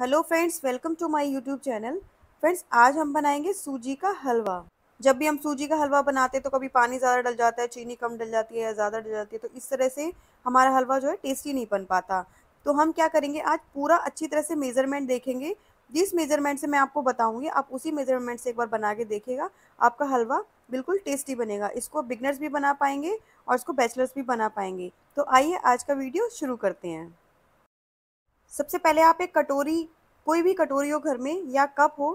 hello friends welcome to my YouTube channel friends आज हम बनाएंगे सूजी का हलवा जब भी हम सूजी का हलवा बनाते हैं तो कभी पानी ज़्यादा डल जाता है चीनी कम डल जाती है या ज़्यादा डल जाती है तो इस तरह से हमारा हलवा जो है टेस्टी नहीं बन पाता तो हम क्या करेंगे आज पूरा अच्छी तरह से मेज़रमेंट देखेंगे जिस मेज़रमेंट से मैं आपको बताऊँगी आप उसी मेज़रमेंट से एक बार बना के देखेगा आपका हलवा बिल्कुल टेस्टी बनेगा इसको बिगनर्स भी बना पाएंगे और इसको बैचलर्स भी बना पाएंगे तो आइए आज का वीडियो शुरू करते हैं सबसे पहले आप एक कटोरी कोई भी कटोरी हो घर में या कप हो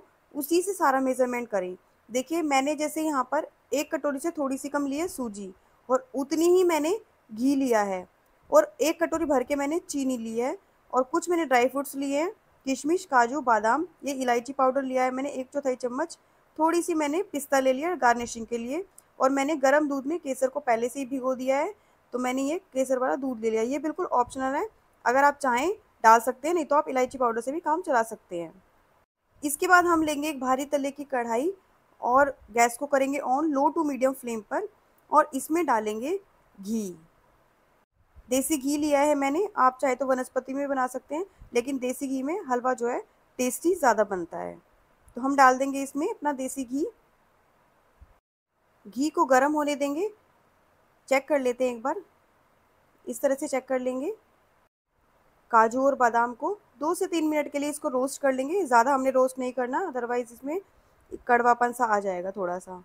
उसी से सारा मेज़रमेंट करें देखिए मैंने जैसे यहाँ पर एक कटोरी से थोड़ी सी कम ली है सूजी और उतनी ही मैंने घी लिया है और एक कटोरी भर के मैंने चीनी ली है और कुछ मैंने ड्राई फ्रूट्स लिए हैं किशमिश काजू बादाम ये इलायची पाउडर लिया है मैंने एक चौथाई चम्मच थोड़ी सी मैंने पिस्ता ले लिया गार्निशिंग के लिए और मैंने गर्म दूध में केसर को पहले से ही भिगो दिया है तो मैंने ये केसर वाला दूध ले लिया ये बिल्कुल ऑप्शनल है अगर आप चाहें डाल सकते हैं नहीं तो आप इलायची पाउडर से भी काम चला सकते हैं इसके बाद हम लेंगे एक भारी तले की कढ़ाई और गैस को करेंगे on low to medium flame पर और इसमें डालेंगे घी देसी घी लिया है मैंने आप चाहे तो वनस्पति में बना सकते हैं लेकिन देसी घी में हलवा जो है टेस्टी ज़्यादा बनता है तो हम डाल देंगे इसमें अपना देसी घी घी को गर्म होने देंगे चेक कर लेते हैं एक बार इस तरह से चेक कर लेंगे काजू और बादाम को दो से तीन मिनट के लिए इसको रोस्ट कर लेंगे ज़्यादा हमने रोस्ट नहीं करना अदरवाइज़ इसमें कड़वापन सा आ जाएगा थोड़ा सा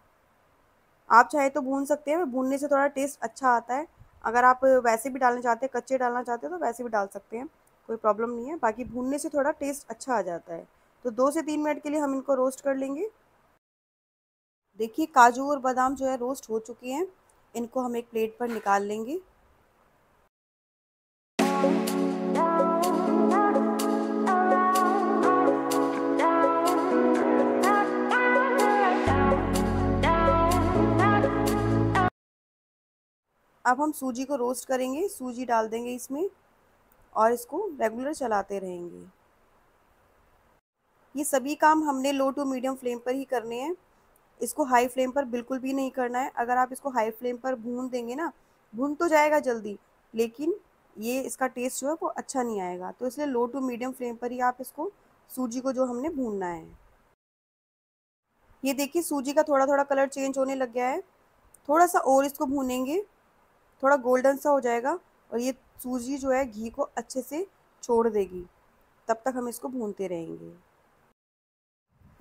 आप चाहे तो भून सकते हैं भूनने से थोड़ा टेस्ट अच्छा आता है अगर आप वैसे भी डालना चाहते हैं कच्चे डालना चाहते हैं तो वैसे भी डाल सकते हैं कोई प्रॉब्लम नहीं है बाकी भूनने से थोड़ा टेस्ट अच्छा आ जाता है तो दो से तीन मिनट के लिए हम इनको रोस्ट कर लेंगे देखिए काजू और बादाम जो है रोस्ट हो चुके हैं इनको हम एक प्लेट पर निकाल लेंगे अब हम सूजी को रोस्ट करेंगे सूजी डाल देंगे इसमें और इसको रेगुलर चलाते रहेंगे ये सभी काम हमने लो टू मीडियम फ्लेम पर ही करने हैं इसको हाई फ्लेम पर बिल्कुल भी नहीं करना है अगर आप इसको हाई फ्लेम पर भून देंगे ना भून तो जाएगा जल्दी लेकिन ये इसका टेस्ट जो है वो अच्छा नहीं आएगा तो इसलिए लो टू मीडियम फ्लेम पर ही आप इसको सूजी को जो हमने भूनना है ये देखिए सूजी का थोड़ा थोड़ा कलर चेंज होने लग गया है थोड़ा सा और इसको भूनेंगे थोड़ा गोल्डन सा हो जाएगा और ये सूजी जो है घी को अच्छे से छोड़ देगी तब तक हम इसको भूनते रहेंगे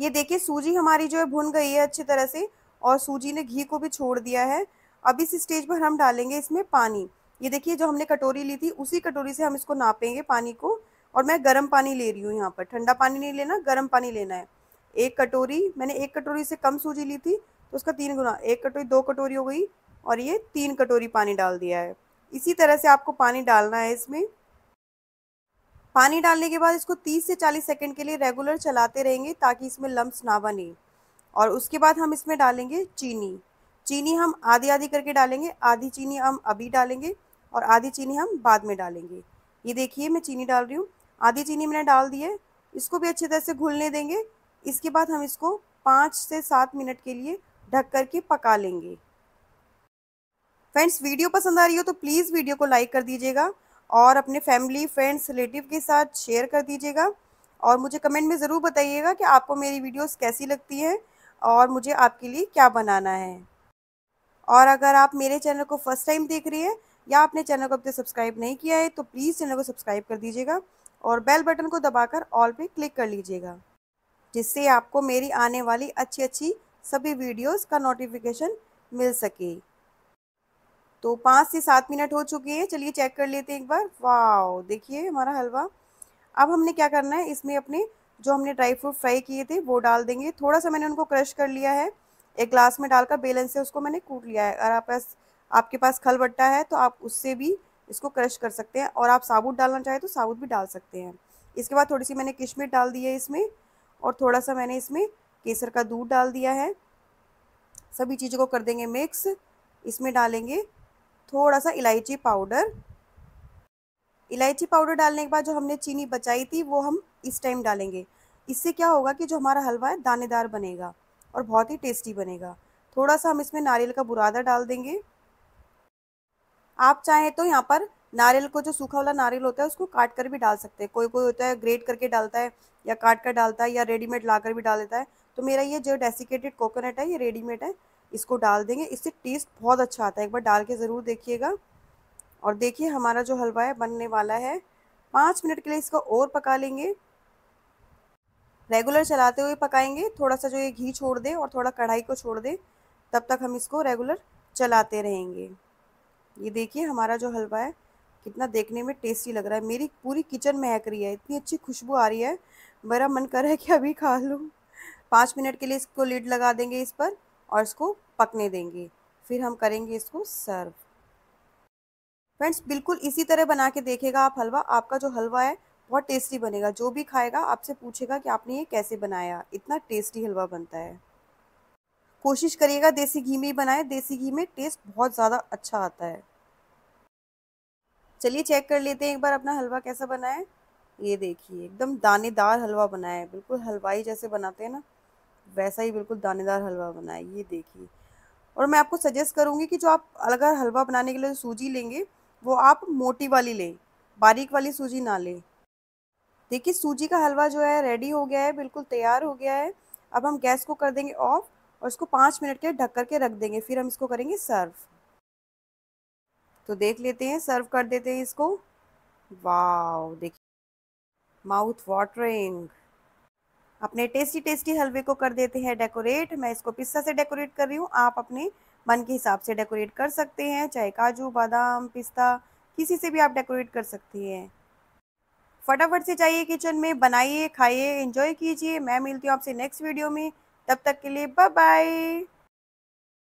ये देखिए सूजी हमारी जो है भुन गई है अच्छी तरह से और सूजी ने घी को भी छोड़ दिया है अब इस स्टेज पर हम डालेंगे इसमें पानी ये देखिए जो हमने कटोरी ली थी उसी कटोरी से हम इसको नापेंगे पानी को और मैं गर्म पानी ले रही हूँ यहाँ पर ठंडा पानी नहीं लेना गर्म पानी लेना है एक कटोरी मैंने एक कटोरी से कम सूजी ली थी तो उसका तीन गुना एक कटोरी दो कटोरी हो गई और ये तीन कटोरी पानी डाल दिया है इसी तरह से आपको पानी डालना है इसमें पानी डालने के बाद इसको 30 से 40 सेकंड के लिए रेगुलर चलाते रहेंगे ताकि इसमें लम्ब ना बने और उसके बाद हम इसमें डालेंगे चीनी चीनी हम आधी आधी करके डालेंगे आधी चीनी हम अभी डालेंगे और आधी चीनी हम बाद में डालेंगे ये देखिए मैं चीनी डाल रही हूँ आधी चीनी मैंने डाल दी है इसको भी अच्छी तरह से घुलने देंगे इसके बाद हम इसको पाँच से सात मिनट के लिए ढक करके पका लेंगे फ्रेंड्स वीडियो पसंद आ रही हो तो प्लीज़ वीडियो को लाइक कर दीजिएगा और अपने फैमिली फ्रेंड्स रिलेटिव के साथ शेयर कर दीजिएगा और मुझे कमेंट में ज़रूर बताइएगा कि आपको मेरी वीडियोस कैसी लगती हैं और मुझे आपके लिए क्या बनाना है और अगर आप मेरे चैनल को फर्स्ट टाइम देख रही है या आपने चैनल को अब तक सब्सक्राइब नहीं किया है तो प्लीज़ चैनल को सब्सक्राइब कर दीजिएगा और बेल बटन को दबाकर ऑल पे क्लिक कर लीजिएगा जिससे आपको मेरी आने वाली अच्छी अच्छी सभी वीडियोस का नोटिफिकेशन मिल सके तो पाँच से सात मिनट हो चुके हैं चलिए चेक कर लेते हैं एक बार वाओ देखिए हमारा हलवा अब हमने क्या करना है इसमें अपने जो हमने ड्राई फ्रूट फ्राई किए थे वो डाल देंगे थोड़ा सा मैंने उनको क्रश कर लिया है एक ग्लास में डालकर बेलन से उसको मैंने कूट लिया है अगर आप पास आपके पास खलबट्टा है तो आप उससे भी इसको क्रश कर सकते हैं और आप साबुत डालना चाहें तो साबुत भी डाल सकते हैं इसके बाद थोड़ी सी मैंने किशमिश डाल दी है इसमें और थोड़ा सा मैंने इसमें केसर का दूध डाल दिया है सभी चीज़ों को कर देंगे मिक्स इसमें डालेंगे थोड़ा सा इलायची पाउडर इलायची पाउडर डालने के बाद जो हमने चीनी बचाई थी वो हम इस टाइम डालेंगे इससे क्या होगा कि जो हमारा हलवा है दानेदार बनेगा और बहुत ही टेस्टी बनेगा थोड़ा सा हम इसमें नारियल का बुरादा डाल देंगे आप चाहें तो यहाँ पर नारियल को जो सूखा वाला नारियल होता है उसको काट कर भी डाल सकते हैं कोई कोई होता है ग्रेट करके डालता है या काट कर डालता है या रेडीमेड ला कर भी डाल देता है तो मेरा ये जो डेसिकेटेड कोकोनट है ये रेडीमेड है इसको डाल देंगे इससे टेस्ट बहुत अच्छा आता है एक बार डाल के ज़रूर देखिएगा और देखिए हमारा जो हलवा है बनने वाला है पाँच मिनट के लिए इसको और पका लेंगे रेगुलर चलाते हुए पकाएंगे थोड़ा सा जो ये घी छोड़ दे और थोड़ा कढ़ाई को छोड़ दे तब तक हम इसको रेगुलर चलाते रहेंगे ये देखिए हमारा जो हलवा है कितना देखने में टेस्टी लग रहा है मेरी पूरी किचन महक रही है इतनी अच्छी खुशबू आ रही है मेरा मन कर रहा है कि अभी खा लूँ पाँच मिनट के लिए इसको लीड लगा देंगे इस पर और इसको पकने देंगे फिर हम करेंगे इसको सर्व फ्रेंड्स बिल्कुल इसी तरह बना के देखेगा आप हलवा आपका जो हलवा है बहुत टेस्टी बनेगा जो भी खाएगा आपसे पूछेगा कि आपने ये कैसे बनाया इतना टेस्टी हलवा बनता है कोशिश करिएगा देसी घी में ही बनाए देसी घी में टेस्ट बहुत ज़्यादा अच्छा आता है चलिए चेक कर लेते हैं एक बार अपना हलवा कैसा बना है ये देखिए एकदम दानेदार हलवा बना है बिल्कुल हलवाई जैसे बनाते हैं ना वैसा ही बिल्कुल दानेदार हलवा बनाए ये देखिए और मैं आपको सजेस्ट करूँगी कि जो आप अलग हलवा बनाने के लिए सूजी लेंगे वो आप मोटी वाली लें बारीक वाली सूजी ना लें देखिए सूजी का हलवा जो है रेडी हो गया है बिल्कुल तैयार हो गया है अब हम गैस को कर देंगे ऑफ और इसको पाँच मिनट के लिए ढक करके रख देंगे फिर हम इसको करेंगे सर्व तो देख लेते हैं सर्व कर देते हैं इसको वाह देखिए माउथ वाटरिंग अपने टेस्टी टेस्टी हलवे को कर देते हैं डेकोरेट मैं इसको पिस्ता से डेकोरेट कर रही हूँ आप अपने मन के हिसाब से डेकोरेट कर सकते हैं चाहे काजू बादाम पिस्ता किसी से भी आप डेकोरेट कर सकती हैं फटाफट से जाइए किचन में बनाइए खाइए एंजॉय कीजिए मैं मिलती हूँ आपसे नेक्स्ट वीडियो में तब तक के लिए बाय बाय